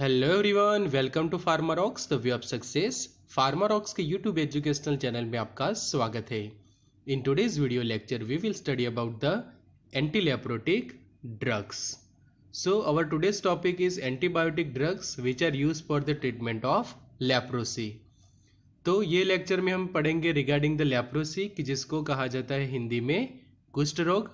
Hello everyone welcome to Ox the view of success Ox के YouTube educational channel में आपका स्वागत है in today's video lecture we will study about the antileprotic drugs so our today's topic is antibiotic drugs which are use for the treatment of leprosy तो ये lecture में हम पढ़ेंगे रिगार्डिंग द लेप्रोसी कि जिसको कहा जाता है हिंदी में कुष्ठ रोग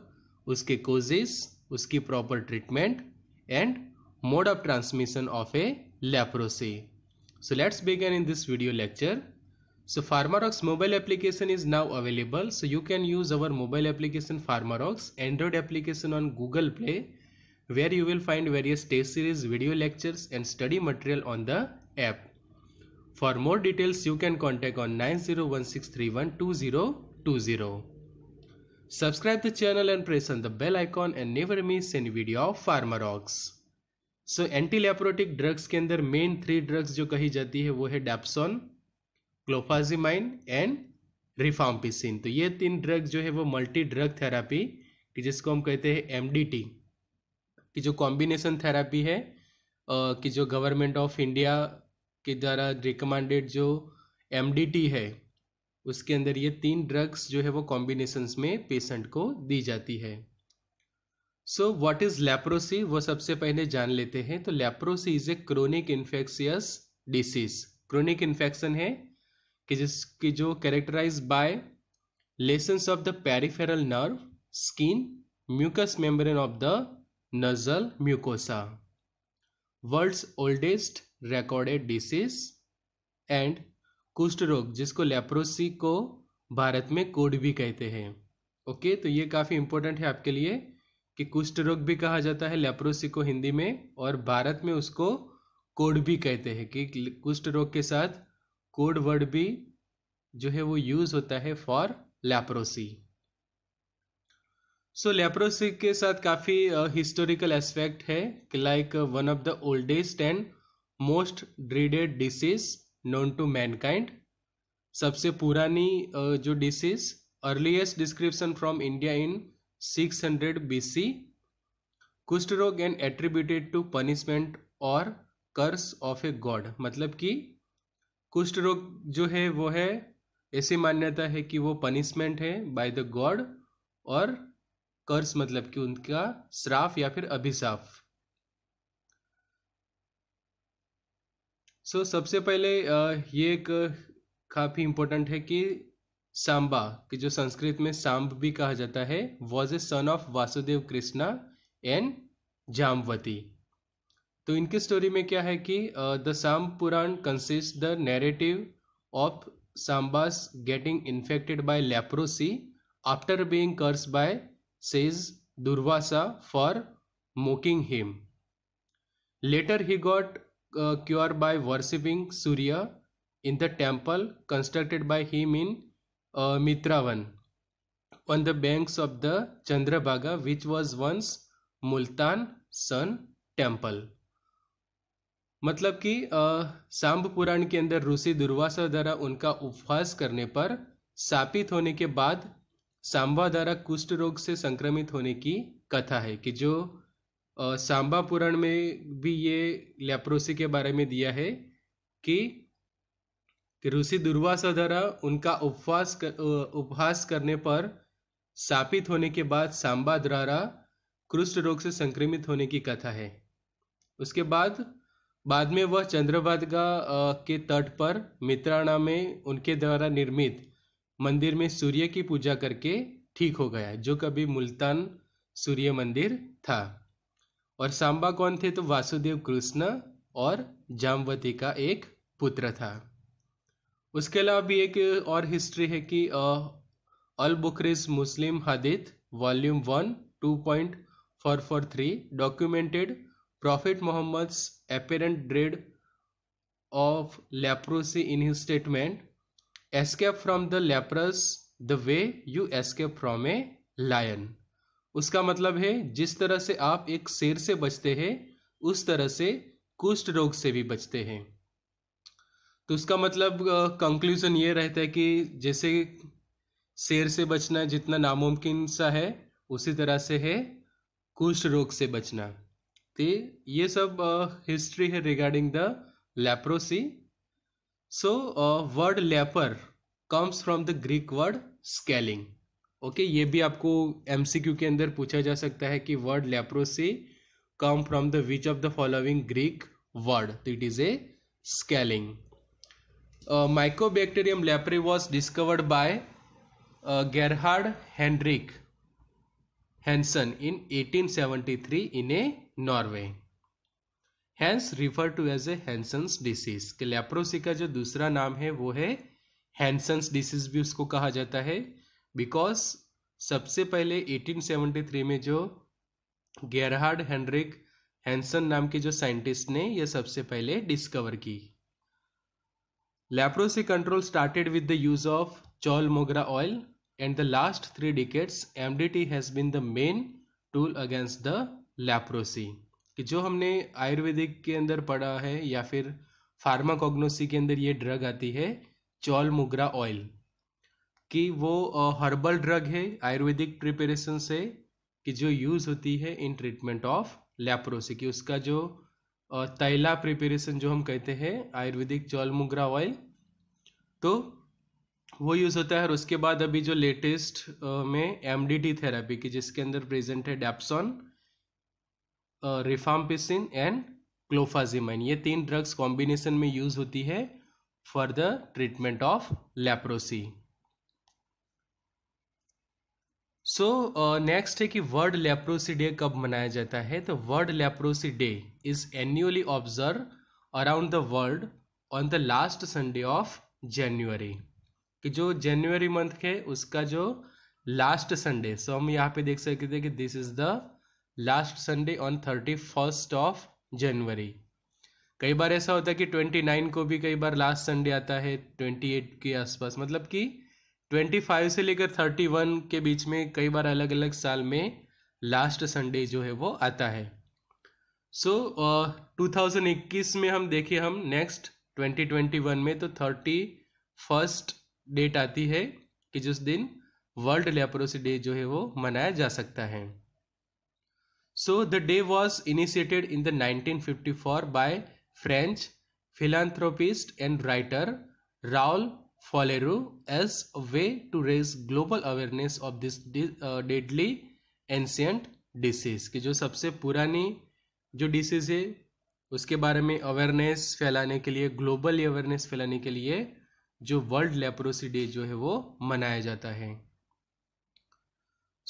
उसके कोजेस उसकी proper treatment and mode of transmission of a leprosy. So let's begin in this video lecture. So Pharmarox mobile application is now available. So you can use our mobile application Pharmarox Android application on Google Play where you will find various test series, video lectures and study material on the app. For more details you can contact on 9016312020. Subscribe the channel and press on the bell icon and never miss any video of Pharmarox. So anti leprotic drugs के अंदर main three drugs जो कही जाती है वो है dapsone क्लोफाजीमाइन and rifampicin तो ये तीन ड्रग्स जो है वो मल्टी ड्रग थेरापी कि जिसको हम कहते हैं एम की जो कॉम्बिनेशन थेरापी है कि जो गवर्नमेंट ऑफ इंडिया के द्वारा रिकमेंडेड जो एम है उसके अंदर ये तीन ड्रग्स जो है वो कॉम्बिनेशन में पेशेंट को दी जाती है सो व्हाट इज लेप्रोसी वो सबसे पहले जान लेते हैं तो leprosy is a chronic infectious disease chronic infection है कि जिसकी जो characterise by lesions of the peripheral nerve skin mucous membrane of the nasal mucosa world's oldest recorded disease and कुष्ठ रोग जिसको लेप्रोसी को भारत में कोड भी कहते हैं ओके तो ये काफ़ी इंपॉर्टेंट है आपके लिए कि कुष्ठ रोग भी कहा जाता है लेप्रोसी को हिंदी में और भारत में उसको कोड भी कहते हैं कि कुष्ठ रोग के साथ कोड वर्ड भी जो है वो यूज होता है फॉर लेप्रोसी सो लेप्रोसी के साथ काफ़ी हिस्टोरिकल एस्पेक्ट है कि like one of the oldest and most dreaded disease known to mankind सबसे पुरानी uh, जो disease earliest description from India in 600 BC कुष्ठ रोग एंड एट्रीब्यूटेड टू पनिशमेंट और कर्स ऑफ ए गॉड मतलब कि कुष्ठ रोग जो है वो है ऐसी मान्यता है कि वो पनिशमेंट है बाय द गॉड और कर्स मतलब कि उनका श्राफ या फिर अभिशाप सो so, सबसे पहले ये एक काफ़ी इंपॉर्टेंट है कि सांबा कि जो संस्कृत में सांब भी कहा जाता है was a son of Vasudev Krishna and Jamvati तो इनकी स्टोरी में क्या है कि the Samba Purana consist the narrative of Samba's getting infected by leprosy after being curse by sage Durvasa for mocking him later he got cure by worshipping Surya in the temple constructed by him in Mitravan on the banks of the Chandrabhaga which was once Multan sun temple मतलब कि सांब पुराण के अंदर ऋषि दुर्वासा द्वारा उनका उपवास करने पर सापित होने के बाद सांबा द्वारा कुष्ठ रोग से संक्रमित होने की कथा है कि जो सांबा पुराण में भी ये लेप्रोसी के बारे में दिया है कि कि ऋषि द्वारा उनका उपवास कर, उपहास करने पर सापित होने के बाद सांबा द्वारा कृष्ण रोग से संक्रमित होने की कथा है उसके बाद बाद में वह चंद्रभागा के तट पर मित्राणा में उनके द्वारा निर्मित मंदिर में सूर्य की पूजा करके ठीक हो गया जो कभी मुल्तान सूर्य मंदिर था और सांबा कौन थे तो वासुदेव कृष्ण और जामवती का एक पुत्र था उसके अलावा भी एक और हिस्ट्री है कि Al Bukhari's Muslim hadith volume one two point four four three documented prophet Mohammed apparent dread of leprosy in his statement escape from the lepers the way you escape from a lion उसका मतलब है जिस तरह से आप एक शेर से बचते हैं उस तरह से कुष्ठ रोग से भी बचते हैं तो उसका मतलब कंक्लूज़न ये रहता है कि जैसे शेर से बचना जितना नामुमकिन सा है उसी तरह से है कुष्ठ रोग से बचना तो ये सब हिस्ट्री है regarding the leprosy so word leper comes from the Greek word scaling okay ये भी आपको एमसीक्यू के अंदर पूछा जा सकता है कि word leprosy come from the which of the following Greek word तो it is a scaling uh, leprae was discovered by Gerhard Henrik Gerhard in Hansen 1873 in a Norway Hans refer to as a Hansen's disease के leprosy का जो दूसरा नाम है वो है Hansen's disease भी उसको कहा जाता है बिकॉज सबसे पहले 1873 में जो गेरहार्ड हेनरिक हैंसन नाम के जो साइंटिस्ट ने यह सबसे पहले डिस्कवर की Leprosy control started with the use of cholmogra oil and the last three decades MDT has been the main tool against the leprosy. कि जो हमने आयुर्वेदिक के अंदर पढ़ा है या फिर फार्माकोग्नोसी के अंदर ये ड्रग आती है चौलमुग्रा ऑयल कि वो हर्बल ड्रग है आयुर्वेदिक प्रिपरेशन से कि जो यूज़ होती है इन ट्रीटमेंट ऑफ लेप्रोसी कि उसका जो तैला प्रिपरेशन जो हम कहते हैं आयुर्वेदिक जलमुग्रा ऑयल तो वो यूज़ होता है और उसके बाद अभी जो लेटेस्ट में एम थेरेपी की जिसके अंदर प्रेजेंट है डेप्सॉन रिफाम्पिसिन एंड क्लोफाजिमाइन ये तीन ड्रग्स कॉम्बिनेशन में यूज़ होती है for the treatment of leprosy so next uh, है कि वर्ल्ड लेप्रोसी डे कब मनाया जाता है तो world leprosy day is annually observe around the world on the last Sunday of January कि जो जनवरी मंथ है उसका जो लास्ट संडे सो हम यहाँ पे देख सकते थे कि this is the last Sunday on thirty first of January कई बार ऐसा होता है कि ट्वेंटी नाइन को भी कई बार लास्ट संडे आता है ट्वेंटी एट के आसपास मतलब कि ट्वेंटी फाइव से लेकर थर्टी वन के बीच में कई बार अलग अलग साल में लास्ट संडे जो है वो आता है सो टू थाउजेंड इक्कीस में हम देखें हम नेक्स्ट ट्वेंटी ट्वेंटी वन में तो थर्टी फर्स्ट डेट आती है कि जिस दिन वर्ल्ड लेप्रोसी डे जो है वो मनाया जा सकता है so the day was initiated in the nineteen fifty four by French philanthropist and writer Raoul Follereau as way to raise global awareness of this deadly deadly ancient disease कि जो सबसे पुरानी जो डिसीज है उसके बारे में अवेयरनेस फैलाने के लिए ग्लोबल अवेयरनेस फैलाने के लिए जो वर्ल्ड लेप्रोसी डे जो है वो मनाया जाता है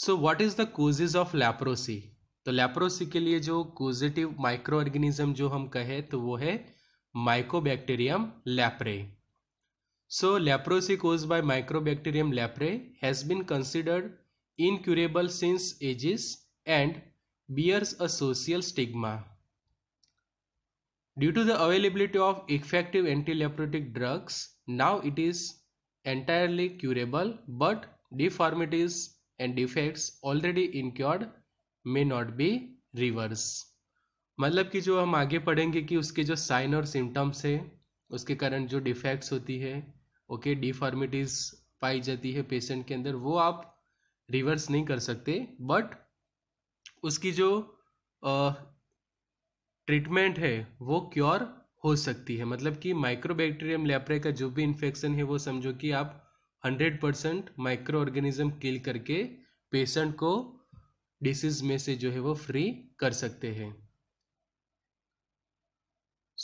so what is the causes of leprosy तो लेप्रोसी के लिए जो कोजेटिव माइक्रो ऑर्गेनिज्म जो हम कहे तो वो है Mycobacterium leprae So leprosy caused by Microbacterium leprae has been considered incurable since ages and bears a social stigma. Due to the availability of effective antileprotic drugs, now it is entirely curable but deformities and defects already incurred may not be reversed. मतलब कि जो हम आगे पढ़ेंगे कि उसके जो sign और सिम्टम्स है उसके कारण जो डिफेक्ट्स होती है ओके डिफॉर्मिटीज पाई जाती है पेशेंट के अंदर वो आप रिवर्स नहीं कर सकते बट उसकी जो ट्रीटमेंट है वो क्योर हो सकती है मतलब कि माइक्रोबैक्टीरियम लेप्रे का जो भी इन्फेक्शन है वो समझो कि आप 100 परसेंट माइक्रो ऑर्गेनिज्म किल करके पेशेंट को डिसीज में से जो है वो फ्री कर सकते हैं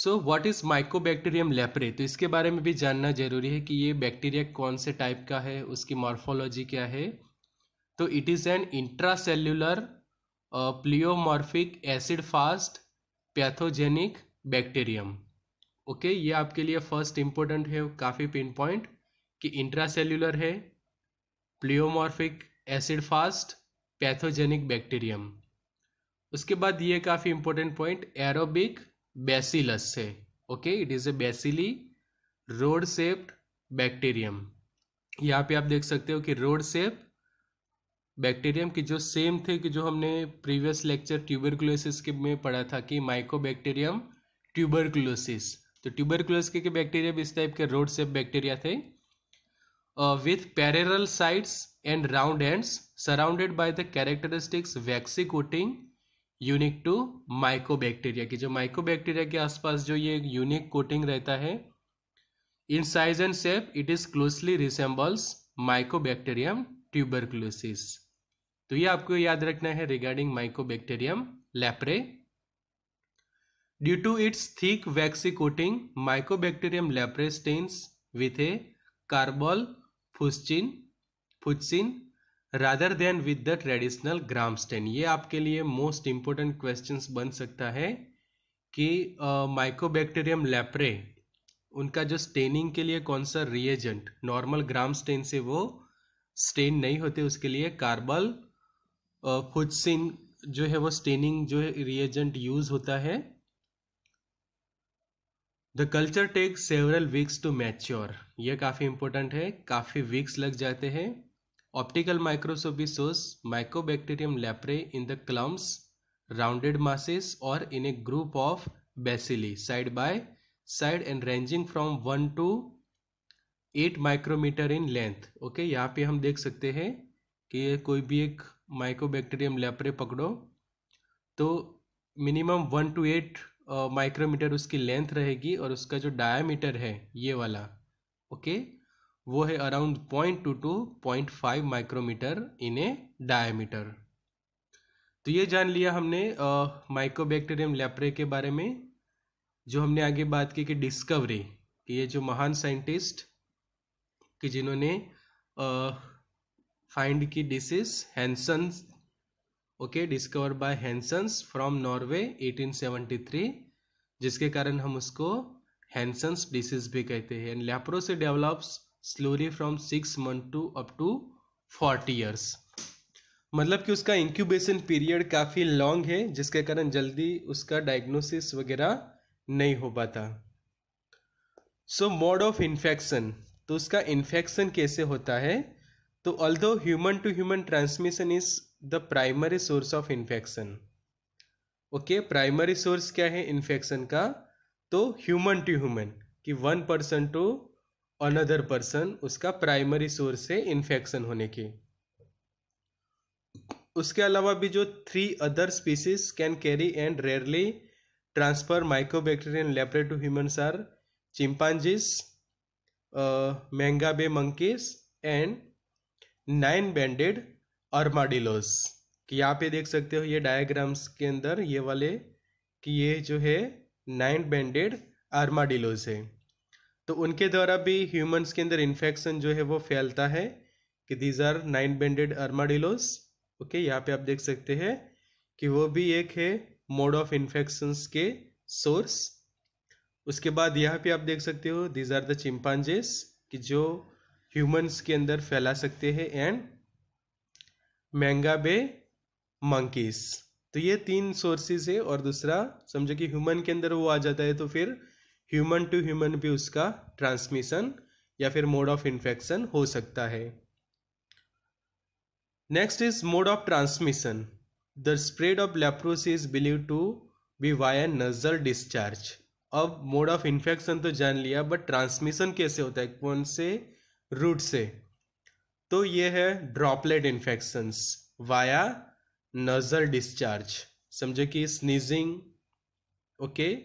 so what is Mycobacterium leprae तो इसके बारे में भी जानना जरूरी है कि ये बैक्टीरिया कौन से टाइप का है उसकी मॉर्फोलॉजी क्या है तो it is an intracellular pleomorphic acid fast pathogenic bacterium okay ये आपके लिए फर्स्ट इंपॉर्टेंट है काफ़ी पिन पॉइंट कि इंट्रासेल्यूलर है pleomorphic acid fast pathogenic bacterium उसके बाद ये काफ़ी इंपॉर्टेंट पॉइंट एरोबिक बेसिलस है okay it is a bacilli rod shaped bacterium यहाँ पे आप देख सकते हो कि रोड सेप बैक्टीरियम की जो सेम थे कि जो हमने प्रीवियस लेक्चर ट्यूबरकुलोसिस के में पढ़ा था कि माइकोबैक्टीरियम ट्यूबरकुलोसिस तो ट्यूबरकुलोस के, के बैक्टीरिया इस टाइप के रोड सेप बैक्टीरिया थे with parallel sides and round ends surrounded by the characteristics waxy coating unique to mycobacteria की जो माइकोबैक्टीरिया के आसपास जो ये यूनिक कोटिंग रहता है in size and shape it is closely resembles Mycobacterium tuberculosis तो ये आपको याद रखना है regarding Mycobacterium leprae due to its thick waxy coating Mycobacterium leprae stains with a carbol fuchsin fuchsin rather than with the traditional Gram stain ये आपके लिए most important question बन सकता है कि माइकोबैक्टेरियम लेप्रे उनका जो स्टेनिंग के लिए कौन सा रिएजेंट नॉर्मल ग्राम स्टेन से वो स्टेन नहीं होते उसके लिए कार्बल uh, जो है वो स्टेनिंग जो रिएजेंट यूज होता है the culture take several weeks to mature ये काफ़ी इंपॉर्टेंट है काफ़ी वीक्स लग जाते हैं optical microscopy shows Mycobacterium leprae in the clumps rounded masses और in a group of bacilli side by side and ranging from one to eight micrometer in length okay यहाँ पे हम देख सकते हैं कि कोई भी एक माइकोबैक्टीरियम लैप्रे पकड़ो तो minimum one to eight micrometer उसकी लेंथ रहेगी और उसका जो डायामीटर है ये वाला ओके okay? वो है around point two to point five micrometer in a diameter तो ये जान लिया हमने माइक्रोबैक्टीरियम लेप्रे के बारे में जो हमने आगे बात की कि डिस्कवरी कि ये जो महान साइंटिस्ट कि जिन्होंने फाइंड की disease Hansen's okay discover by Hansen's from Norway 1873 जिसके कारण हम उसको हैंसन्स डिसीज भी कहते हैं and leprosy develops slowly from six month to up to forty years मतलब कि उसका इंक्यूबेशन पीरियड काफ़ी लॉन्ग है जिसके कारण जल्दी उसका डायग्नोसिस वगैरह नहीं हो पाता सो मोड ऑफ इन्फेक्शन तो उसका इन्फेक्शन कैसे होता है तो although human to human transmission is the primary source of infection okay primary source क्या है इन्फेक्शन का तो ह्यूमन टू ह्यूमन कि one person to another person उसका प्राइमरी सोर्स है इन्फेक्शन होने के उसके अलावा भी जो three other species can carry and rarely transfer Mycobacterium leprae to humans are chimpanzees mangabey and nine banded armadillos कि यहाँ पे देख सकते हो ये डायग्राम्स के अंदर ये वाले कि ये जो है नाइन बैंडेड आर्माडिलोज है तो उनके द्वारा भी ह्यूमन्स के अंदर इन्फेक्शन जो है वो फैलता है कि these are nine banded armadillos okay यहाँ पे आप देख सकते हैं कि वो भी एक है मोड ऑफ इन्फेक्शन के सोर्स उसके बाद यहाँ पे आप देख सकते हो दीज आर द चिंपांजेस कि जो ह्यूमंस के अंदर फैला सकते हैं एंड मैंगा बे मंकीस तो ये तीन सोर्सेज है और दूसरा समझो कि ह्यूमन के अंदर वो आ जाता है तो फिर ह्यूमन टू ह्यूमन भी उसका ट्रांसमिशन या फिर मोड ऑफ इन्फेक्शन हो सकता है next is mode of transmission the spread of leprosy is believe to be via nasal discharge अब मोड ऑफ इन्फेक्शन तो जान लिया बट ट्रांसमिशन कैसे होता है कौन से रूट से तो ये है droplet infection via nasal discharge समझो कि स्नीजिंग ओके okay?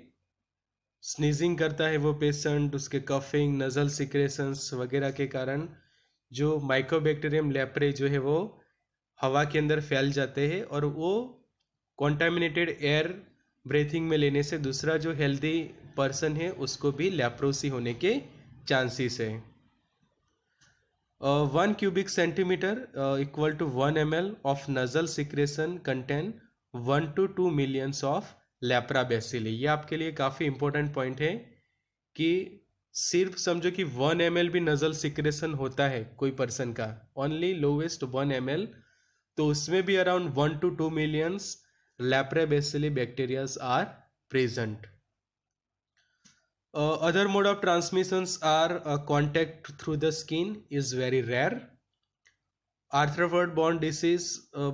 स्नीजिंग करता है वो पेशेंट उसके कफिंग नज़ल सिक्रेशंस वगैरह के कारण जो माइक्रोबैक्टीरियम लेपरे जो है वो हवा के अंदर फैल जाते हैं और वो कॉन्टामिनेटेड एयर ब्रीथिंग में लेने से दूसरा जो हेल्दी पर्सन है उसको भी लेप्रोसी होने के चांसेस है one cubic centimeter equal to one M L of nasal secretion contain one to two millions of lepra bacilli ये आपके लिए काफी इंपॉर्टेंट पॉइंट है कि सिर्फ समझो कि वन एम भी नजल सिक्रेशन होता है कोई पर्सन का ओनली लोवेस्ट वन एम तो उसमें भी around one to two millions lepra bacilli bacterias are present other mode of transmission are contact through the skin is very rare arthropod borne disease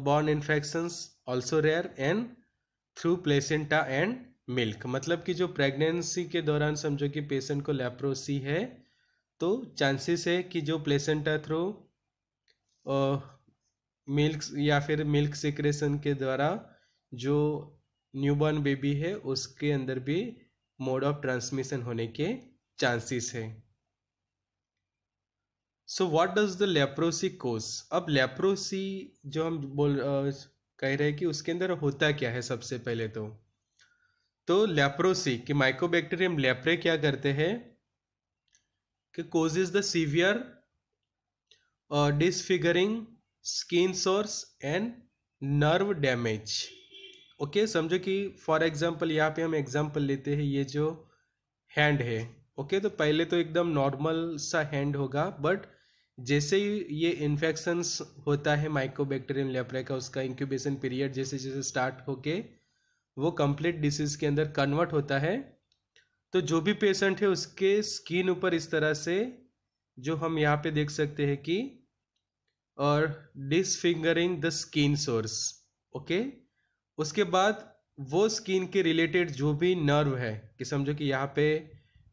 borne infection also rare and through placenta and milk मतलब कि जो pregnancy के दौरान समझो कि patient को leprosy है तो चांसेस है कि जो प्लेसेंटा थ्रू मिल्क या फिर मिल्क सिक्रेशन के द्वारा जो न्यूबॉर्न बेबी है उसके अंदर भी मोड ऑफ ट्रांसमिशन होने के चांसेस है so what does the leprosy cause अब लेप्रोसी जो हम बोल uh, कह रहे हैं कि उसके अंदर होता क्या है सबसे पहले तो तो लेप्रोसी कि माइकोबैक्टीरियम लेप्रे क्या करते हैं कि is the severe disfiguring skin sores and nerve damage okay समझो कि फॉर एग्जांपल यहाँ पे हम एग्जांपल लेते हैं ये जो हैंड है ओके okay, तो पहले तो एकदम नॉर्मल सा हैंड होगा बट जैसे ही ये इन्फेक्शन होता है माइकोबैक्टेरियम लेप्रे का उसका इंक्यूबेशन पीरियड जैसे जैसे स्टार्ट होके वो कंप्लीट डिसीज के अंदर कन्वर्ट होता है तो जो भी पेशेंट है उसके स्किन ऊपर इस तरह से जो हम यहाँ पे देख सकते हैं कि और disfiguring the skin sores okay उसके बाद वो स्किन के रिलेटेड जो भी नर्व है कि समझो कि यहाँ पे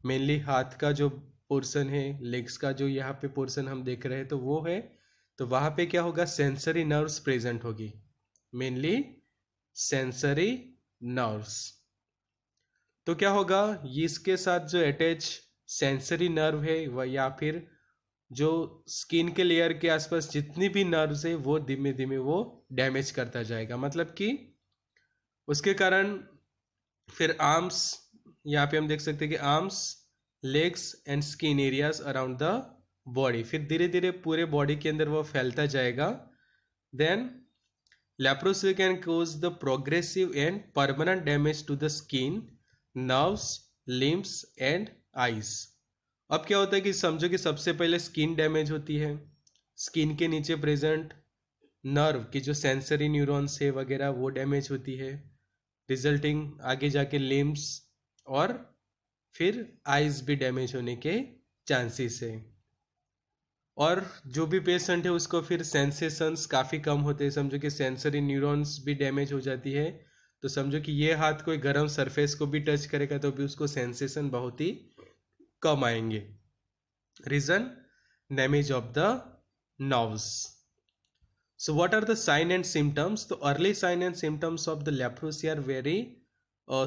मेनली हाथ का जो पोर्सन है लेग्स का जो यहाँ पे पोर्सन हम देख रहे हैं तो वो है तो वहाँ पे क्या होगा सेंसरी नर्व्स प्रेजेंट होगी मेनली सेंसरी नर्व्स तो क्या होगा इसके साथ जो अटैच सेंसरी नर्व है वह या फिर जो स्किन के लेयर के आसपास जितनी भी नर्व्स है वो धीमे धीमे वो डैमेज करता जाएगा मतलब कि उसके कारण फिर आर्म्स यहाँ पे हम देख सकते हैं कि arms legs and skin areas around the body फिर धीरे धीरे पूरे बॉडी के अंदर वो फैलता जाएगा then leprosy can cause the progressive and permanent damage to the skin nerves limbs and eyes अब क्या होता है कि समझो कि सबसे पहले स्किन डैमेज होती है स्किन के नीचे प्रेजेंट नर्व की जो सेंसरी न्यूरॉन्स है वगैरह वो डैमेज होती है रिजल्टिंग आगे जाके लिम्स और फिर आइज भी डैमेज होने के चांसेस है और जो भी पेशेंट है उसको फिर सेंसेशंस काफ़ी कम होते हैं समझो कि सेंसरी न्यूरॉन्स भी डैमेज हो जाती है तो समझो कि ये हाथ कोई गर्म सरफेस को भी टच करेगा तो भी उसको सेंसेशन बहुत ही कम आएंगे reason damage of the nerves so what are the sign and symptoms तो early sign and symptoms of the leprosy are very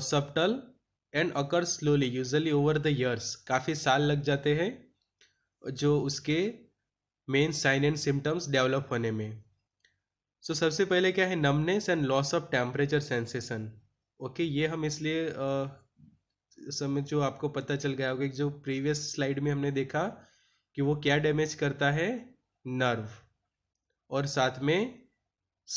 subtle and occur slowly usually over the years काफ़ी साल लग जाते हैं जो उसके main sign and symptoms develop होने में सो so, सबसे पहले क्या है numbness and loss of temperature sensation okay ये हम इसलिए समय जो आपको पता चल गया होगा जो प्रीवियस स्लाइड में हमने देखा कि वो क्या डैमेज करता है नर्व और साथ में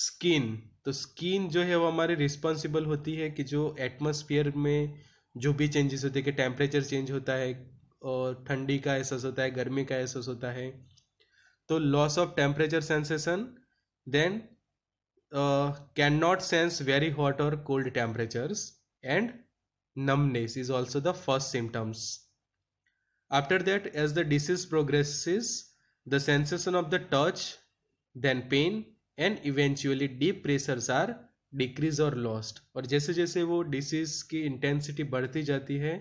स्किन तो स्किन जो है वो हमारे रिस्पॉन्सिबल होती है कि जो एटमोसफियर में जो भी चेंजेस होते हैं कि टेम्परेचर चेंज होता है और ठंडी का एहसास होता है गर्मी का एहसास होता है तो loss of temperature sensation then can not sense very hot और cold temperature and numbness is also the first symptoms after that as the disease progresses the sensation of the touch then pain and eventually deep pressures are decrease और lost और जैसे जैसे वो disease की intensity बढ़ती जाती है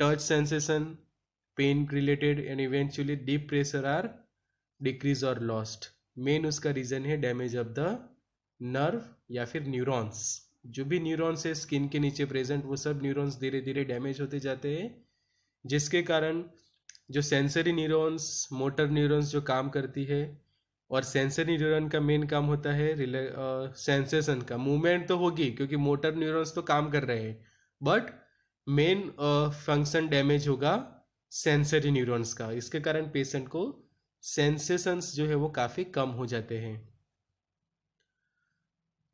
touch sensation pain related and eventually deep pressure are decrease और लॉस्ट मेन उसका रीज़न है डैमेज ऑफ द नर्व या फिर न्यूरॉन्स जो भी न्यूरॉन्स है स्किन के नीचे प्रेजेंट वो सब न्यूरॉन्स धीरे धीरे डैमेज होते जाते हैं जिसके कारण जो सेंसरी न्यूरॉन्स मोटर न्यूरॉन्स जो काम करती है और सेंसरी न्यूरॉन का मेन काम होता है सेंसेशन का मूवमेंट तो होगी क्योंकि मोटर न्यूरॉन्स तो काम कर रहे हैं बट मेन फंक्शन डैमेज होगा सेंसरी न्यूरॉन्स का इसके कारण पेशेंट को सेंसेशंस जो है वो काफ़ी कम हो जाते हैं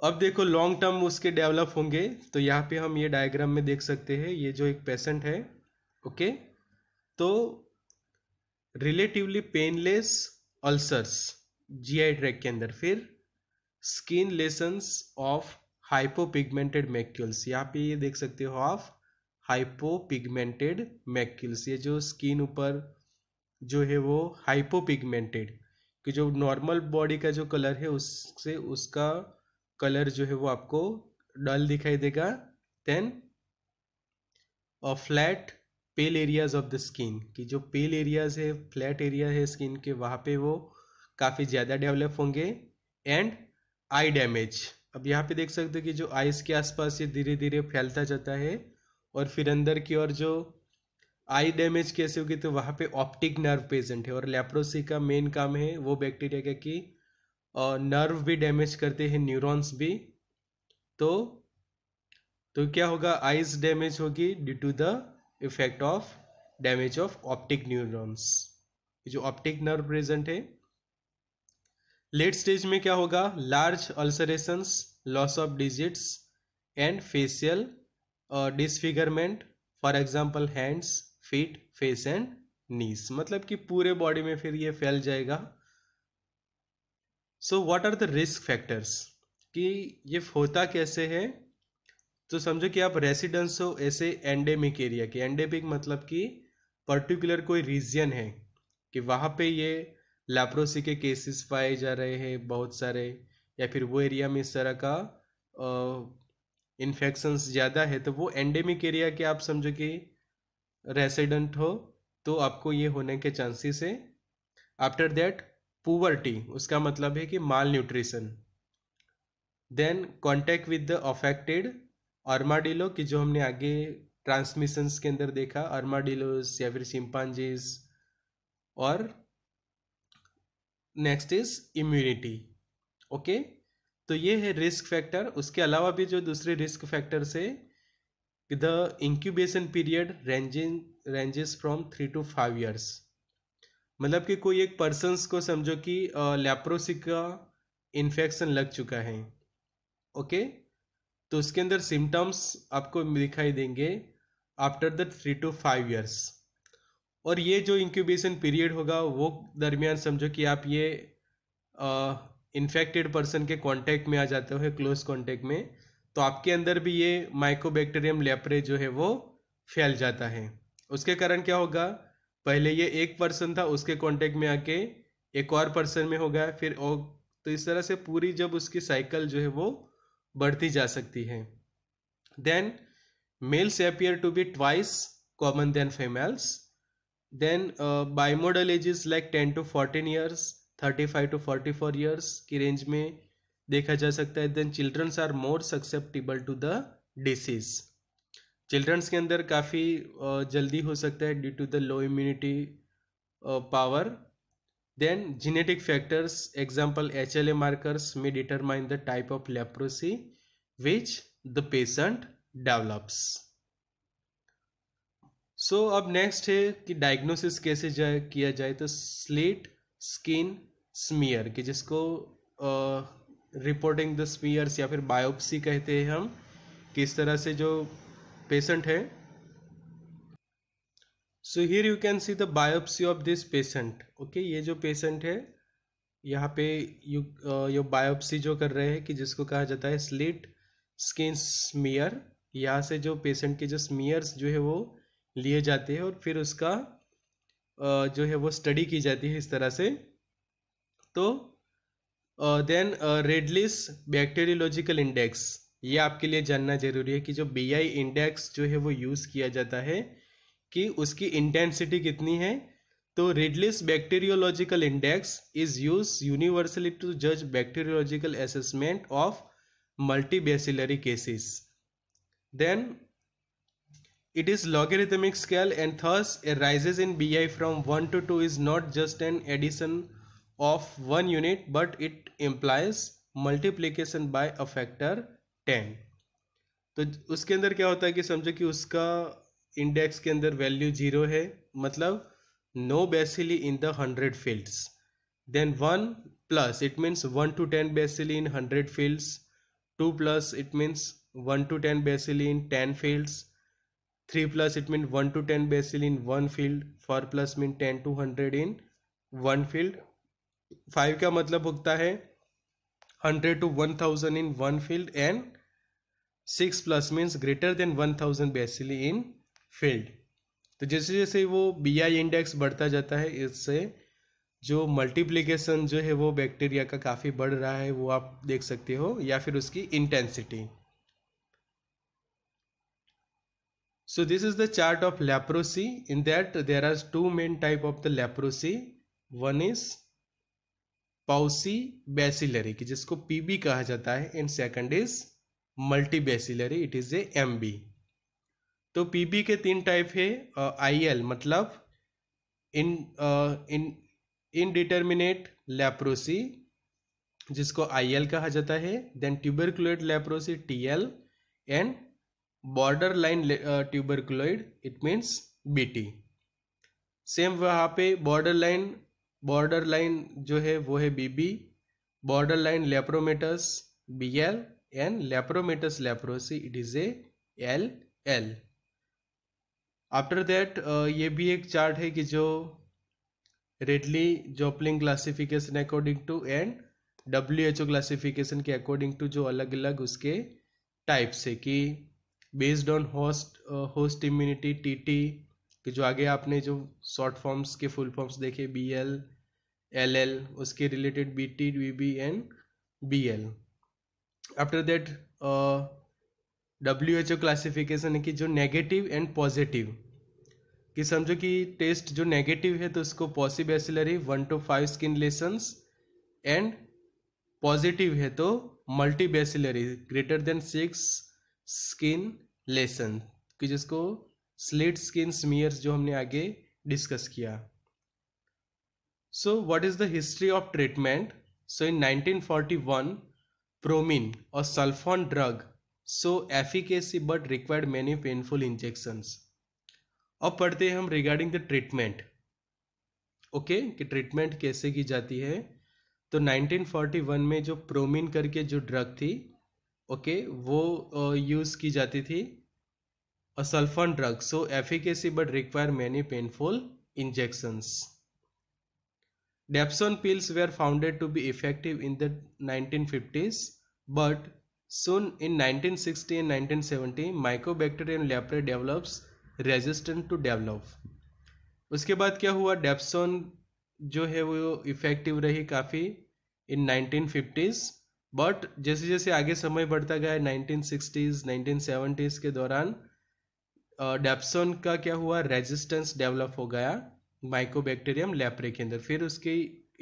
अब देखो लॉन्ग टर्म उसके डेवलप होंगे तो यहाँ पे हम ये डायग्राम में देख सकते हैं ये जो एक पेशेंट है ओके तो relatively painless ulcers GI tract के अंदर फिर skin lesions of hypopigmented macules यहाँ पे ये देख सकते हो आप हाइपोपिगमेंटेड मैक्यूल्स ये जो स्किन ऊपर जो है वो हाइपोपिगमेंटेड कि जो नॉर्मल बॉडी का जो कलर है उससे उसका कलर जो है वो आपको डल दिखाई देगा देन और flat pale areas of the skin कि जो पेल एरियाज है फ्लैट एरिया है स्किन के वहाँ पे वो काफ़ी ज़्यादा डेवलप होंगे एंड आई डैमेज अब यहाँ पे देख सकते हो कि जो आइस के आसपास ये धीरे धीरे फैलता जाता है और फिर अंदर की ओर जो आई डैमेज कैसे होगी तो वहाँ पे ऑप्टिक नर्व प्रेजेंट है और लेप्रोसी का मेन काम है वो बैक्टीरिया का कि नर्व भी डैमेज करते हैं न्यूरॉन्स भी तो तो क्या होगा आइज डैमेज होगी due to the effect of damage of optic neurons जो ऑप्टिक नर्व प्रेजेंट है लेट स्टेज में क्या होगा large ulcerations loss of digits and facial disfigurement for example hands feet face and knees मतलब कि पूरे body में फिर ये फैल जाएगा so what are the risk factors कि ये होता कैसे है तो समझो कि आप रेसिडेंस हो ऐसे एंडेमिक एरिया के एंडेमिक मतलब कि पर्टिकुलर कोई रीजन है कि वहाँ पे ये लैप्रोसी के केसेस पाए जा रहे हैं बहुत सारे या फिर वो एरिया में इस तरह का इन्फेक्शंस ज़्यादा है तो वो एंडेमिक एरिया के आप समझो कि रेसिडेंट हो तो आपको ये होने के चांसेस है आफ्टर दैट पुवर्टी उसका मतलब है कि malnutrition then contact with the affected armadillo की जो हमने आगे ट्रांसमिशंस के अंदर देखा अर्माडिलोज या फिर चिंपांजीज और नेक्स्ट इज इम्यूनिटी ओके तो ये है रिस्क फैक्टर उसके अलावा भी जो दूसरे रिस्क फैक्टर से the incubation period ranging ranges from three to five years मतलब कि कोई एक पर्सन को समझो कि लेप्रोसी का इन्फेक्शन लग चुका है ओके तो उसके अंदर सिम्टम्स आपको दिखाई देंगे after the three to five years और ये जो इंक्यूबेशन पीरियड होगा वो दरमियान समझो कि आप ये इन्फेक्टेड पर्सन के कांटेक्ट में आ जाते हो क्लोज कांटेक्ट में तो आपके अंदर भी ये माइकोबैक्टेरियम लेपरे जो है वो फैल जाता है उसके कारण क्या होगा पहले ये एक पर्सन था उसके कांटेक्ट में आके एक और पर्सन में होगा फिर ओ, तो इस तरह से पूरी जब उसकी साइकिल जो है वो बढ़ती जा सकती है then males appear to be twice common than females then uh, bimodal like ten to fourteen years thirty five to forty four years की रेंज में देखा जा सकता है then childrens are more susceptible to the disease childrens के अंदर काफ़ी uh, जल्दी हो सकता है due to the low immunity power then genetic factors example H L A markers में determine the type of leprosy which the patient develops so so, अब next है कि डायग्नोसिस कैसे जाए किया जाए तो स्लेट स्किन स्मियर कि जिसको रिपोर्टिंग द स्मियर्स या फिर बायोप्सी कहते हैं हम कि इस तरह से जो पेशेंट है so here you can see the biopsy of this patient okay ये जो पेशेंट है यहाँ पे यू ये बायोप्सी जो कर रहे हैं कि जिसको कहा जाता है स्लेट स्किन स्मियर यहाँ से जो पेशेंट के जो स्मियर्स जो है वो लिए जाते हैं और फिर उसका जो है वो स्टडी की जाती है इस तरह से तो देन रेडलिस बैक्टेरियोलॉजिकल इंडेक्स ये आपके लिए जानना जरूरी है कि जो बी आई इंडेक्स जो है वो यूज़ किया जाता है कि उसकी इंटेंसिटी कितनी है तो Ridley's bacteriological index is use universally to जज bacteriological assessment of multibacillary cases then It is logarithmic scale and thus rises in in bi from 1 to 2 is not just an addition of one unit but it implies multiplication by a factor 10. तो उसके अंदर क्या होता है कि समझो कि उसका इंडेक्स के अंदर वैल्यू जीरो है मतलब no bacilli in the hundred fields then one plus it means one to ten bacilli in hundred fields two plus it means one to ten bacilli in ten fields three plus it mean one to ten bacilli in one field four plus mean ten to hundred in one field five का मतलब होता है hundred to one thousand in one field and six plus means greater than one thousand bacilli in field तो जैसे जैसे वो B I index बढ़ता जाता है इससे जो मल्टीप्लीकेशन जो है वो बैक्टीरिया का काफ़ी बढ़ रहा है वो आप देख सकते हो या फिर उसकी intensity So this is the chart of leprosy. In that there are two main type of the leprosy. One is paucibacillary की जिसको पीबी कहा जाता है and second is multibacillary it is a M B तो PB के तीन type है I L मतलब इन इन इनडिटर्मिनेट लेप्रोसी जिसको आई एल कहा जाता है then tuberculate leprosy T L and line uh, it it B T same वहाँ पे बॉर्डर लाइन बॉर्डर लाइन जो है वो है BB border line lepromatous B L and lepromatous leprosy it is a L L after that ये भी एक chart है कि जो Ridley Jopling classification according to and W H O classification के अकॉर्डिंग टू जो अलग अलग उसके टाइप्स है कि based on host host immunity T T कि जो आगे आपने जो शॉर्ट फॉर्म्स के फुल फॉर्म्स देखे बी एल एल एल उसके related B T B B and B L after that W H O classification है कि जो नेगेटिव एंड पॉजिटिव कि समझो कि टेस्ट जो नेगेटिव है तो उसको paucibacillary one to five skin lesions and positive है तो multi bacillary greater than six skin lesion कि जिसको स्लिट स्किन स्मीयर्स जो हमने आगे डिस्कस किया so what is the history of treatment so in 1941 promin और sulfone drug so efficacy but required many painful injections अब पढ़ते हैं हम रिगार्डिंग द ट्रीटमेंट ओके कि ट्रीटमेंट कैसे की जाती है तो 1941 में जो प्रोमिन करके जो ड्रग थी ओके वो यूज़ की जाती थी sulfone drug so efficacy but require many painful injection dapsone pills were founded to be effective in the fifties but soon in nineteen sixty and nineteen seventy mycobacterium leprae develops resistant to develop उसके बाद क्या हुआ dapsone जो है वो effective रही काफ़ी in nineteen fifties but जैसे जैसे आगे समय बढ़ता गया नाइनटीन सिक्सटीज़ नाइनटीन सेवेंटीज़ के दौरान डेप्सोन का क्या हुआ रेजिस्टेंस डेवलप हो गया माइकोबैक्टीरियम लेप्रे के अंदर फिर उसकी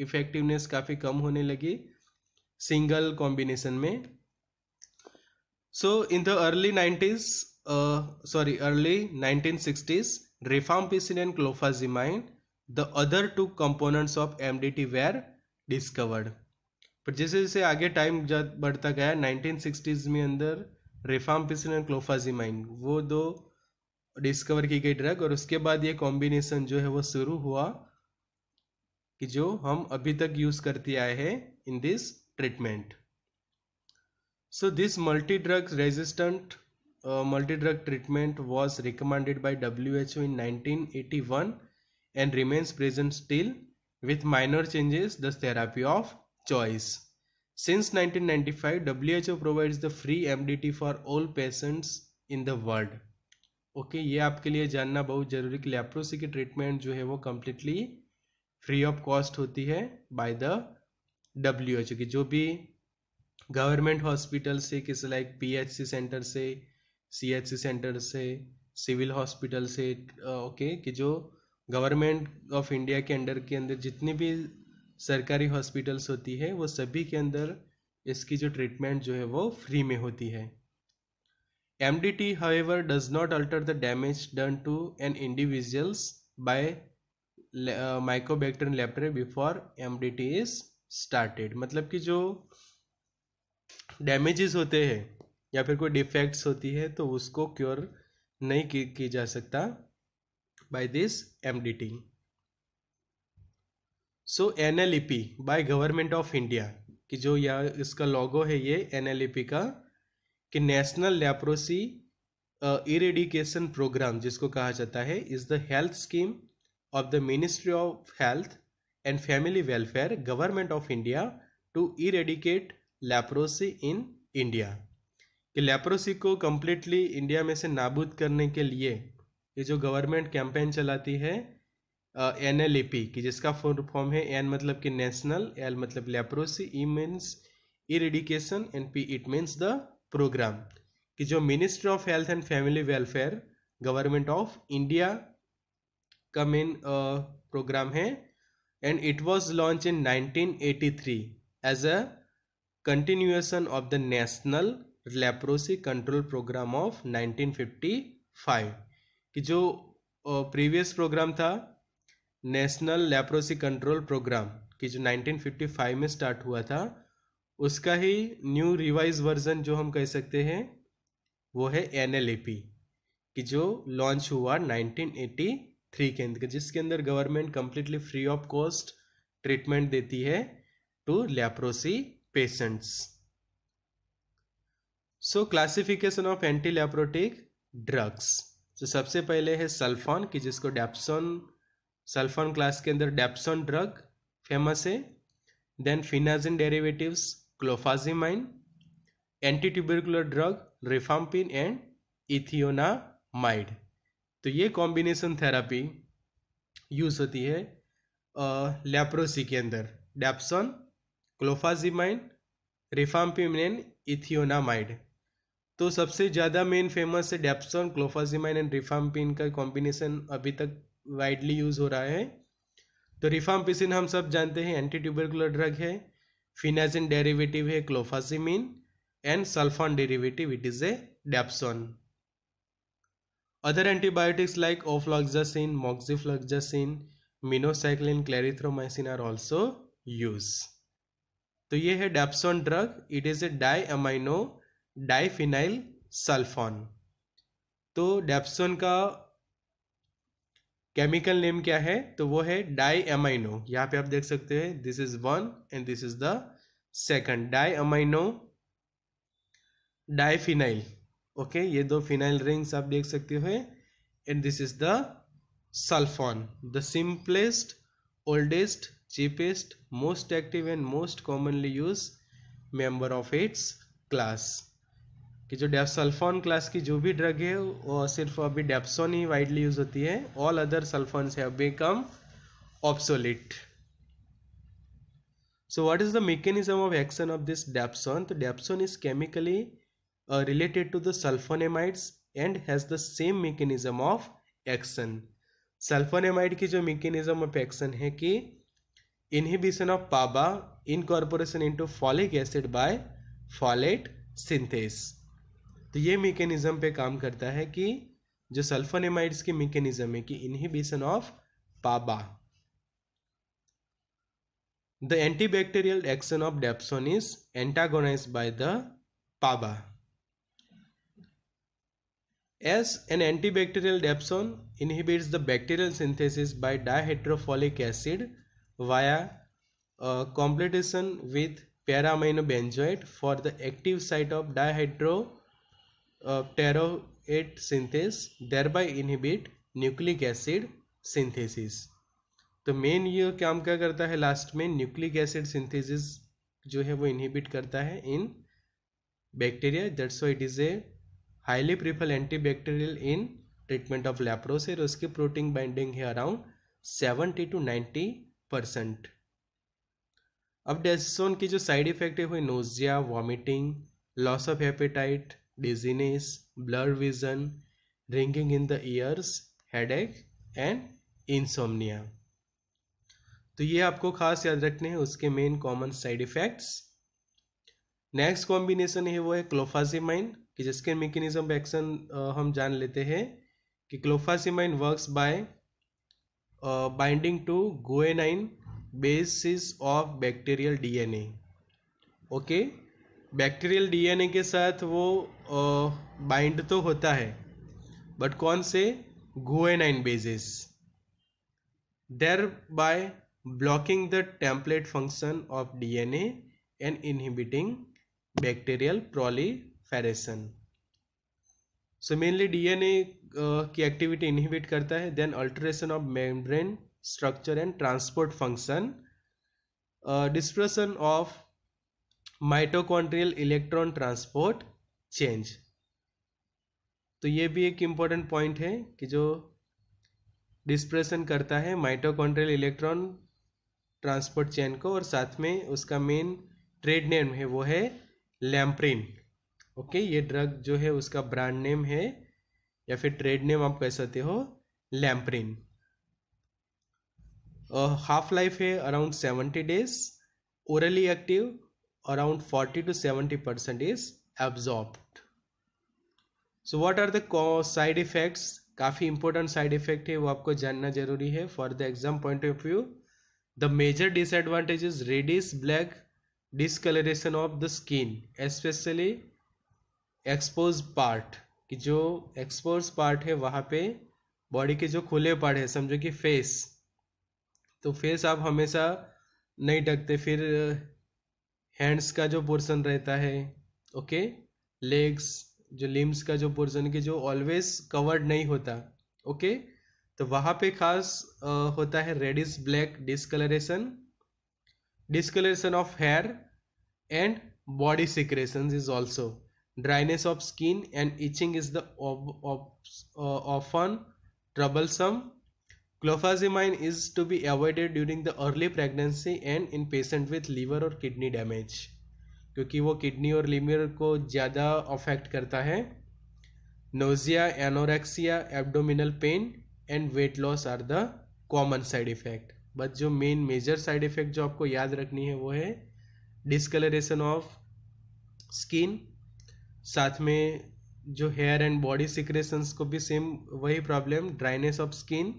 इफेक्टिवनेस काफ़ी कम होने लगी सिंगल कॉम्बिनेशन में so in the early nineties sorry early nineteen sixties clofazimine the other two components of M D T were discovered पर जैसे जैसे आगे टाइम बढ़ता गया नाइनटीन सिक्सटीज़ में अंदर रेफाम्पिसिन एंड माइन वो दो डिस्कवर की गई ड्रग और उसके बाद ये कॉम्बिनेशन जो है वो शुरू हुआ कि जो हम अभी तक यूज़ करते आए हैं in this treatment so this multi drugs resistant multi drug treatment recommended by W H O in nineteen eighty one and remains present still with minor changes this therapy of choice. Since 1995, WHO provides the free MDT for all patients in the world. Okay okay, ये आपके लिए जानना बहुत जरूरी कि leprosy की treatment जो है वो कम्प्लीटली फ्री ऑफ कॉस्ट होती है बाय द डब्ल्यू एच की जो भी गवर्नमेंट हॉस्पिटल से किस लाइक पीएचसी सेंटर से सीएचसी सेंटर से सिविल हॉस्पिटल से ओके okay, कि जो गवर्नमेंट ऑफ इंडिया के अंडर के अंदर जितनी भी सरकारी हॉस्पिटल्स होती है वो सभी के अंदर इसकी जो ट्रीटमेंट जो है वो फ्री में होती है M D T however does not alter the damage done to an individuals by mycobacterium leprae before M D T is started मतलब कि जो डैमेजेस होते हैं या फिर कोई डिफेक्ट्स होती है तो उसको क्योर नहीं की, की जा सकता by this M D T so N L E P by government of India कि जो या इसका लॉगो है ये एन एल ई पी का कि नेशनल लेप्रोसी इरेडिकेशन प्रोग्राम जिसको कहा जाता है is the health scheme of the ministry of health and family welfare government of India to eradicate leprosy in India कि लेप्रोसी को कम्प्लीटली इंडिया में से नाबूद करने के लिए ये जो गवर्नमेंट कैंपेन चलाती है एन एल ए पी की जिसका फुल फॉर्म है एन मतलब कि नेशनल एल मतलब leprosy E means eradication and P it means the programme कि जो ministry of health and family welfare government of India का मेन प्रोग्राम है and it was launch in 1983 as a continuation of the national leprosy control programme of 1955 कि जो previous programme था national leprosy control programme कि जो 1955 में start हुआ था उसका ही न्यू रिवाइज वर्जन जो हम कह सकते हैं वो है एन कि जो लॉन्च हुआ 1983 के अंदर जिसके अंदर government completely free of cost treatment देती है to leprosy patients so classification of anti leprotic drugs तो सबसे पहले है सल्फॉन की जिसको डेप्सोन सल्फोन क्लास के अंदर डेप्सोन ड्रग फेमस है then phenazine derivatives clofazimine anti tubercular drug rifampin and ethionamide तो ये कॉम्बिनेशन थेरापी यूज़ होती है लेप्रोसी के अंदर डेप्सोन क्लोफाजिमाइन रिफाम्पिन एंड इथियोनामाइड तो सबसे ज़्यादा मेन फेमस है डेप्सोन क्लोफाजिमाइन एंड रिफाम्पिन का कॉम्बिनेशन अभी तक वाइडली यूज़ हो रहा है तो रिफाम्पिसिन हम सब जानते हैं एंटी ट्यूबरकुलर ड्रग है फिनाजिन डेरिवेटिव है clofazimine and sulfone derivative it is a dapsone other antibiotics like ofloxacin moxifloxacin minocycline clarithromycin are also use तो ये है dapsone drug it is a di amino diphenyl sulfone तो dapsone का chemical name क्या है तो वो है डाई अमाइनो यहाँ पे आप देख सकते हैं this is one and this is the second di amino diphenyl okay ये दो फिनाइल रिंग्स आप देख सकते हो and this is the sulfone the simplest oldest cheapest most active and most commonly use member of its class कि जो डेफसल्फोन class की जो भी ड्रग है वो सिर्फ अभी डेप्सोन ही वाइडली यूज होती है ऑल अदर सल्फोन है अभी obsolete so what is the mechanism of action of this dapsone तो dapsone is chemically related to the sulfonamides and has the same mechanism of action sulfonamide की जो mechanism of action है कि inhibition of PABA incorporation into folic acid by folate synthase तो ये mechanism पे काम करता है कि जो सल्फोनेमाइड्स की मेकेनिज्म है कि inhibition of PABA the antibacterial action of dapsone is antagonize by the PABA as an antibacterial dapsone inhibits the bacterial synthesis by dihydrofolic acid via competition with paraaminobenzoate for the active site of dihydro pteroate synthase, thereby inhibit nucleic acid synthesis. तो main ये काम क्या करता है last में nucleic acid synthesis जो है वो इनहिबिट करता है in bacteria that's why it is a highly prefer anti bacterial in treatment of leprosy उसकी प्रोटीन बाइंडिंग है around seventy to ninety percent अब डेस्टोन की जो साइड इफेक्ट है वो nausea vomiting loss of appetite dizziness, blurred vision, ringing in the ears, headache and insomnia. तो ये आपको खास याद रखने हैं उसके main common side effects next combination है वो है क्लोफासिमाइन कि जिसके मेकेनिज्म एक्शन हम जान लेते हैं कि clofazimine works by binding to guanine bases of bacterial DNA okay bacterial DNA के साथ वो बाइंड तो होता है बट कौन से नाइन bases there by blocking the template function of DNA and inhibiting bacterial proliferation so mainly DNA की एक्टिविटी इनहिबिट करता है then alteration of membrane structure and transport function disruption of mitochondrial electron transport chain तो ये भी एक important point है कि जो डिस्प्रेशन करता है माइटोकॉन्ट्रियल इलेक्ट्रॉन ट्रांसपोर्ट चेन को और साथ में उसका मेन ट्रेड नेम है वो है लैम्प्रिन ओके ये ड्रग जो है उसका ब्रांड नेम है या फिर ट्रेड नेम आप कह सकते हो लैम्प्रिन हाफ लाइफ है around seventy days orally active around 40 to 70 percent is absorbed. So what are the side effects? काफ़ी इंपॉर्टेंट साइड इफेक्ट है वो आपको जानना जरूरी है for the exam point of view the major disadvantage is reddish black discoloration of the skin specially expose part कि जो expose part है वहाँ पे बॉडी के जो खुले पार्ट है समझो कि फेस तो फेस आप हमेशा नहीं ढकते फिर हैंड्स का जो पोर्सन रहता है ओके लेग्स जो लिम्स का जो पोर्सन के जो ऑलवेज कवर्ड नहीं होता ओके तो वहाँ पे खास आ, होता है reddish black discoloration discoloration of hair and body secretion is also dryness of skin and itching is the often troublesome Clofazimine is to be avoided during the early pregnancy and in patient with liver और kidney damage क्योंकि वो kidney और liver को ज़्यादा affect करता है nausea anorexia abdominal pain and weight loss are the common side effect but जो main major side effect जो आपको याद रखनी है वो है डिसकलरेशन ऑफ स्किन साथ में जो हेयर एंड बॉडी सिक्रेशंस को भी सेम वही प्रॉब्लम ड्राइनेस ऑफ स्किन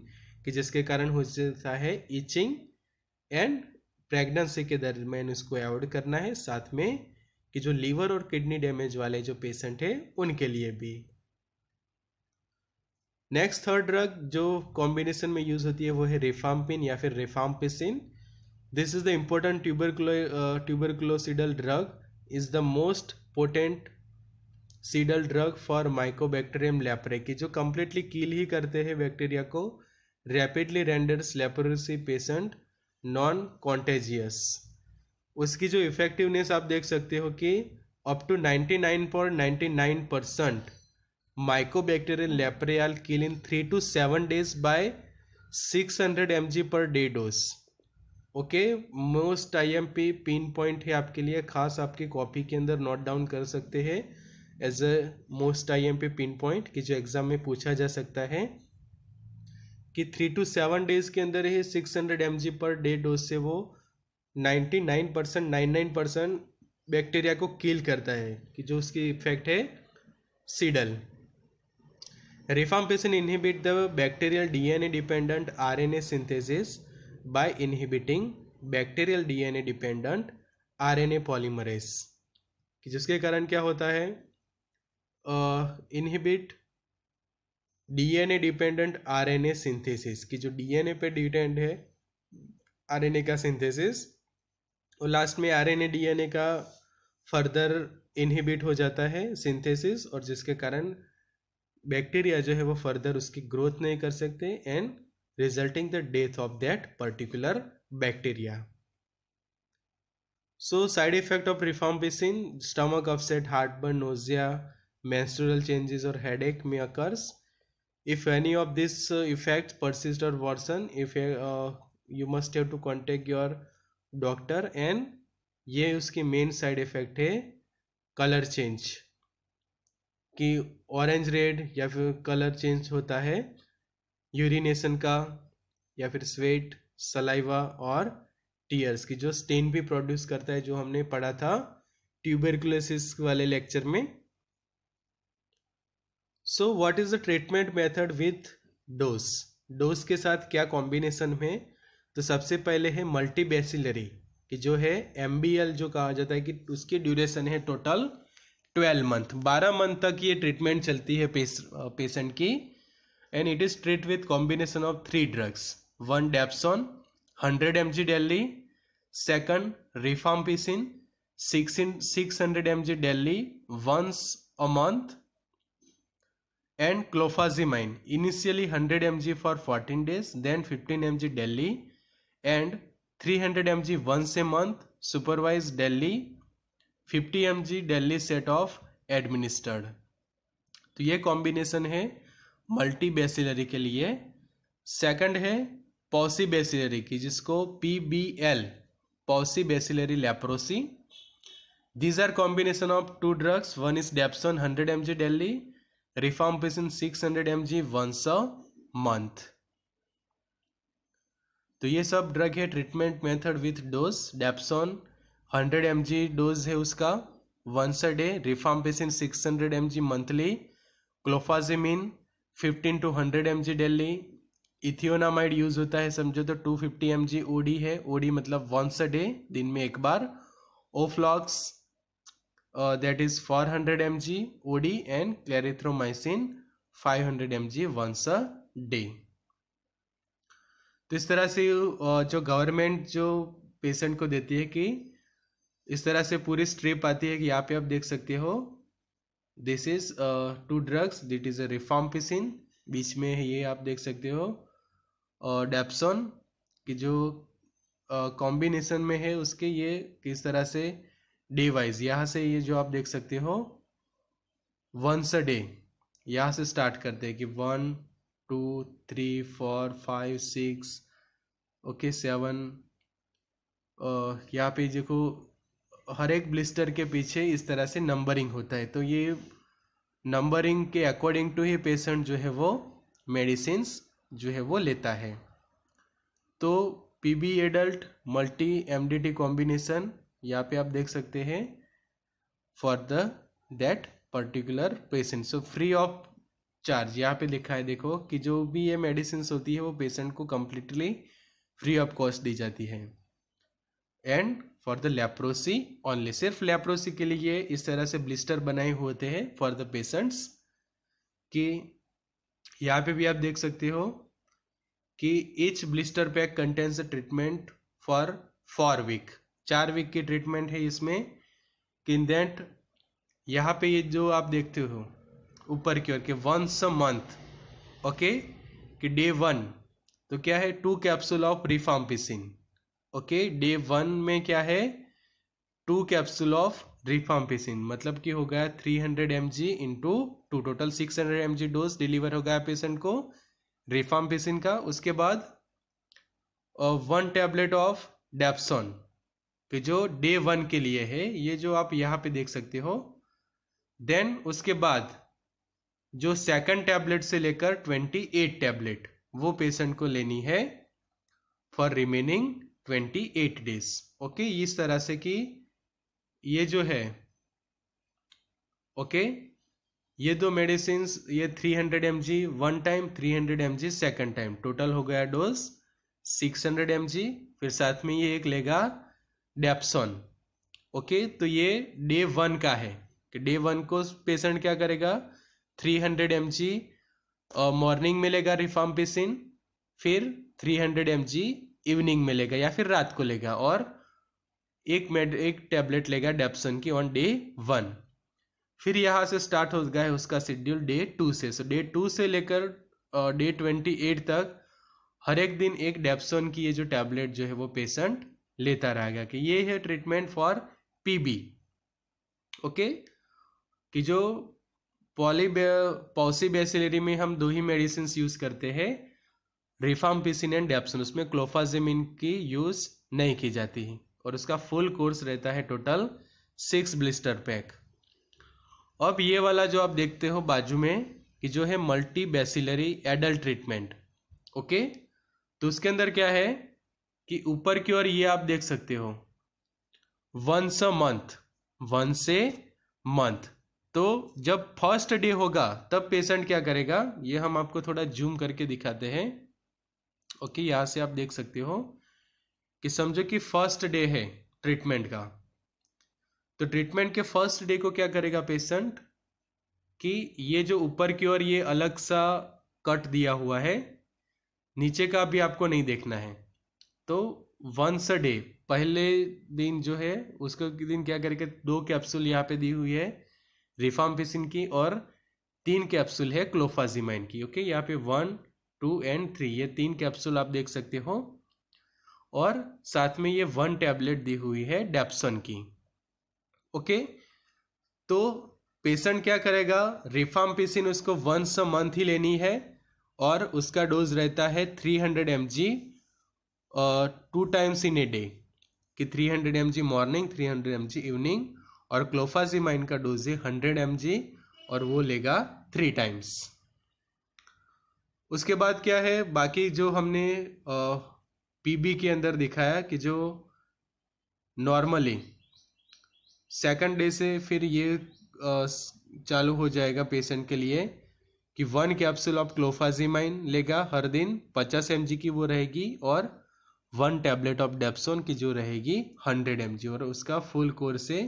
कि जिसके कारण हो जाता है इचिंग एंड प्रेगनेंसी के दरमियान इसको अवॉइड करना है साथ में कि जो लीवर और किडनी डैमेज वाले जो पेशेंट है उनके लिए भी नेक्स्ट थर्ड ड्रग जो कॉम्बिनेशन में यूज होती है वो है रेफाम्पिन या फिर rifampicin this is the important tuberculo tuberculocidal drug is the most potent cidal drug for mycobacterium leprae की जो कंप्लीटली कील ही करते हैं बैक्टीरिया को rapidly renders leprosy patient non contagious उसकी जो इफेक्टिवनेस आप देख सकते हो कि up to ninety ninety nine point nine percent bacterial लेप्रियाल kill in three to seven days by M G per day dose okay most I M P pin point है आपके लिए खास आपकी कॉपी के अंदर नोट डाउन कर सकते हैं as a most I M P pin point कि जो एग्ज़ाम में पूछा जा सकता है कि थ्री टू सेवन डेज के अंदर ही six hundred M G per day dose से वो ninety nine percent nine nine percent bacteria को किल करता है कि जो उसकी इफेक्ट है cidal rifampicin inhibit the bacterial DNA dependent RNA synthesis by inhibiting bacterial DNA dependent RNA polymerase कि जिसके कारण क्या होता है inhibit uh, DNA dependent RNA synthesis की जो डीएनए पे डिपेंड है आरएनए का सिंथेसिस और लास्ट में आरएनए डीएनए का फर्दर इनहिबिट हो जाता है सिंथेसिस और जिसके कारण बैक्टीरिया जो है वो फर्दर उसकी ग्रोथ नहीं कर सकते and resulting the death of that particular bacteria so side effect of rifampicin stomach upset heart burn nausea changes और हेड एक में occurs if any of these uh, effects persist or worsen if uh, you must have to contact your doctor and ये उसकी main side effect है colour change कि orange red या फिर colour change होता है urination का या फिर स्वेट सलाइवा और टीयर्स की जो स्टेन भी प्रोड्यूस करता है जो हमने पढ़ा था ट्यूबरकुलोसिस वाले लेक्चर में so what is the treatment method with dose dose के साथ क्या कॉम्बिनेशन है तो सबसे पहले है मल्टीबेसिलरी कि जो है एम जो कहा जाता है कि उसकी ड्यूरेशन है टोटल ट्वेल्व मंथ बारह मंथ तक ये ट्रीटमेंट चलती है पेशेंट की and it is treat with combination of three drugs one dapsone hundred M G daily second rifampicin six six hundred M G daily once a month and clofazimine initially 100 mg for 14 days then 15 mg daily and 300 mg once a month supervised daily 50 mg daily set of administered तो ये combination है multi bacillary के लिए second है posse paucibacillary की जिसको P B L paucibacillary leprosy these are combination of two drugs one is dapsone 100 mg daily rifampicin 600 G once a month तो ये सब ड्रग है treatment method with dose dapsone 100 M dose है उसका once a day six 600 M monthly clofazimine 15 to 100 M G daily ethionamide use होता है समझो तो 250 फिफ्टी एम जी ओडी है ओडी मतलब वंस अ डे दिन में एक बार oflox uh, that is 400 mg OD and clarithromycin 500 mg once a day. तो इस तरह से uh, जो गवर्नमेंट जो पेशेंट को देती है कि इस तरह से पूरी स्ट्रिप आती है कि यहाँ पे आप देख सकते हो this is two drugs that is a rifampicin बीच में ये आप देख सकते हो डेप्सोन uh, की जो कॉम्बिनेशन uh, में है उसके ये किस तरह से डे वाइज यहाँ से ये जो आप देख सकते हो वंस अ डे यहां से स्टार्ट करते हैं कि one two three four five six okay seven यहाँ पे देखो हर एक ब्लिस्टर के पीछे इस तरह से नंबरिंग होता है तो ये नंबरिंग के अकॉर्डिंग टू ही पेशेंट जो है वो मेडिसिन जो है वो लेता है तो PB adult multi MDT combination यहाँ पे आप देख सकते हैं for the that particular patient so free of charge यहाँ पे लिखा है देखो कि जो भी ये मेडिसिन होती है वो पेशेंट को कम्प्लीटली फ्री ऑफ कॉस्ट दी जाती है and for the leprosy only सिर्फ लेप्रोसी के लिए इस तरह से ब्लिस्टर बनाए होते हैं फॉर द पेशेंट्स कि यहाँ पे भी आप देख सकते हो कि each blister pack contains treatment for for week चार वीक की ट्रीटमेंट है इसमें दैट यहाँ पे ये जो आप देखते हो ऊपर की ओर के वंस अ मंथ ओके कि डे वन तो क्या है two capsule of rifampicin okay day one में क्या है टू कैप्सूल ऑफ रिफाम्पिसिन मतलब कि हो गया three hundred M G into two total six hundred M G dose deliver हो गया पेशेंट को रिफाम्पिसिन का उसके बाद वन टैबलेट ऑफ डेप्सॉन कि जो डे वन के लिए है ये जो आप यहाँ पे देख सकते हो देन उसके बाद जो सेकंड टैबलेट से लेकर ट्वेंटी एट टैबलेट वो पेशेंट को लेनी है for remaining twenty eight days okay इस तरह से कि ये जो है ओके okay, ये दो मेडिसिन ये 300 hundred M G one time 300 hundred M G second time total हो गया डोज 600 हंड्रेड एम जी फिर साथ में ये एक लेगा डेप्सन ओके तो ये डे वन का है कि डे वन को पेशेंट क्या करेगा three hundred M G morning में लेगा रिफाम्पिसिन फिर three hundred M G evening में लेगा या फिर रात को लेगा और एक मेड एक टैबलेट लेगा डेप्सन की ऑन डे वन फिर यहाँ से स्टार्ट हो गया है उसका शेड्यूल डे टू से सो डे टू से लेकर डे ट्वेंटी एट तक हर एक दिन एक डेप्सन की ये जो टैबलेट जो है वो पेशेंट लेता रहेगा कि ये है ट्रीटमेंट फॉर पीबी ओके कि जो पॉलीबे पॉसीबेसिलरी में हम दो ही मेडिसिन यूज करते हैं पीसिन एंड डेप्सन उसमें क्लोफाजिमिन की यूज नहीं की जाती है और उसका फुल कोर्स रहता है टोटल सिक्स ब्लिस्टर पैक अब ये वाला जो आप देखते हो बाजू में कि जो है multibacillary adult treatment okay तो उसके अंदर क्या है कि ऊपर की ओर ये आप देख सकते हो वंस अ मंथ वन से मंथ तो जब फर्स्ट डे होगा तब पेशेंट क्या करेगा ये हम आपको थोड़ा जूम करके दिखाते हैं ओके यहां से आप देख सकते हो कि समझो कि फर्स्ट डे है ट्रीटमेंट का तो ट्रीटमेंट के फर्स्ट डे को क्या करेगा पेशेंट कि ये जो ऊपर की ओर ये अलग सा कट दिया हुआ है नीचे का भी आपको नहीं देखना है तो वंस अ डे पहले दिन जो है उसको दिन क्या करके दो कैप्सूल यहाँ पे दी हुई है रिफाम्पिसिन की और तीन कैप्सूल है क्लोफाजिमाइन की ओके यहाँ पे वन टू एंड थ्री ये तीन कैप्सूल आप देख सकते हो और साथ में ये वन टैबलेट दी हुई है डेप्सन की ओके तो पेशेंट क्या करेगा रिफाम्पिसिन उसको वंस अ मंथ ही लेनी है और उसका डोज रहता है three hundred M two times in a day कि 300 hundred M G morning three hundred M G evening और क्लोफाजीमाइन का डोज है हंड्रेड एम जी और वो लेगा थ्री टाइम्स उसके बाद क्या है बाकी जो हमने पीबी के अंदर दिखाया कि जो नॉर्मली सेकंड डे से फिर ये चालू हो जाएगा पेशेंट के लिए कि वन कैप्सूल ऑफ क्लोफाजीमाइन लेगा हर दिन पचास एम की वो रहेगी और वन टैबलेट ऑफ डेप्सोन की जो रहेगी हंड्रेड एम और उसका फुल कोर्स है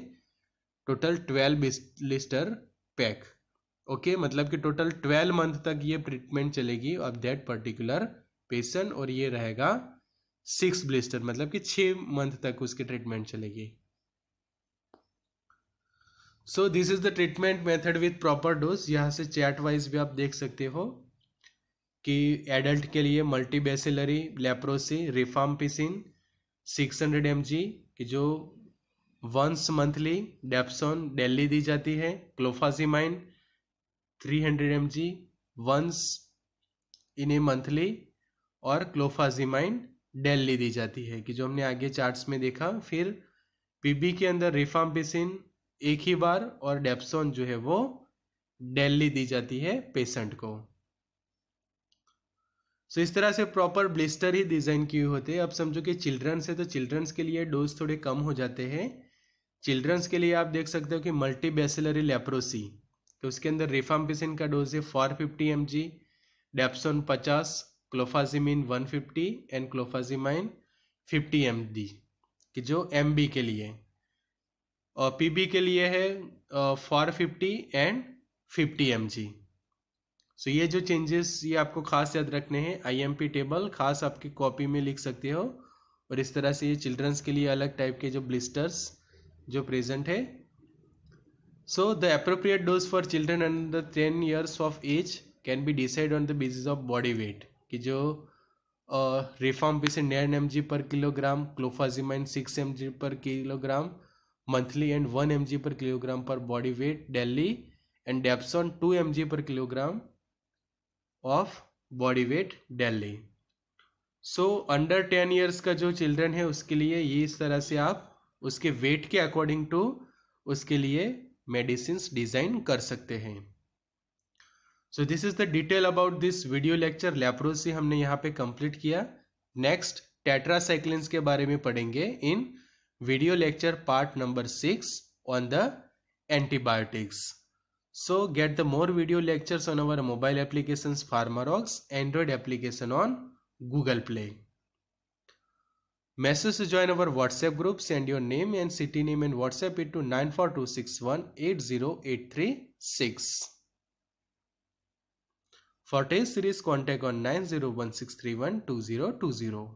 total twelve blister pack okay मतलब कि टोटल ट्वेल्व मंथ तक ये ट्रीटमेंट चलेगी ऑफ दैट पर्टिकुलर पेशेंट और ये रहेगा सिक्स ब्लिस्टर मतलब कि छ मंथ तक उसकी ट्रीटमेंट चलेगी so this is the treatment method with proper dose यहां से चैट वाइज भी आप देख सकते हो कि एडल्ट के लिए मल्टी बेसिलरी लेप्रोसी पिसिन 600 हंड्रेड एम जी जो वंस मंथली डेप्सोन डेली दी जाती है clofazimine 300 hundred M G once in a monthly और क्लोफाजीमाइन डेली दी जाती है कि जो हमने आगे चार्ट्स में देखा फिर पीबी के अंदर पिसिन एक ही बार और डेप्सोन जो है वो डेली दी जाती है पेशेंट को सो इस तरह से प्रॉपर ब्लिस्टर ही डिज़ाइन किए होते हैं अब समझो कि चिल्ड्रंस है तो चिल्ड्रंस के लिए डोज थोड़े कम हो जाते हैं चिल्ड्रंस के लिए आप देख सकते हो कि मल्टी बेसिलरी लेप्रोसी तो उसके अंदर रिफाम्पिसिन का डोज है four fifty M G dapsone पचास clofazimine one fifty and clofazimine fifty M D कि जो एम बी के लिए और पी बी के लिए है four fifty and fifty M G so ये जो चेंजेस ये आपको खास याद रखने हैं आईएमपी टेबल खास आपकी कॉपी में लिख सकते हो और इस तरह से ये चिल्ड्रंस के लिए अलग टाइप के जो ब्लिस्टर्स जो प्रेजेंट है so the appropriate dose for children under ten years of age can be decide on the basis of body weight कि जो रिफॉर्म से nine M G per kilogram clofazimine six M G per kilogram monthly and one M G per kilogram per body weight daily and dapsone two M G per kilogram of body weight daily so under ten years का जो children है उसके लिए ये इस तरह से आप उसके वेट के अकॉर्डिंग टू उसके लिए मेडिसिन डिज़ाइन कर सकते हैं so this is the detail about this video lecture leprosy हमने यहाँ पे कंप्लीट किया नेक्स्ट टेट्रासाइक्लिंस के बारे में पढ़ेंगे in video lecture part number six on the antibiotics So get the more video lectures on our mobile applications PharmaRox Android application on Google Play. Message to join our WhatsApp group. Send your name and city name and WhatsApp it to 94261808336. For test series, contact on 9016312020.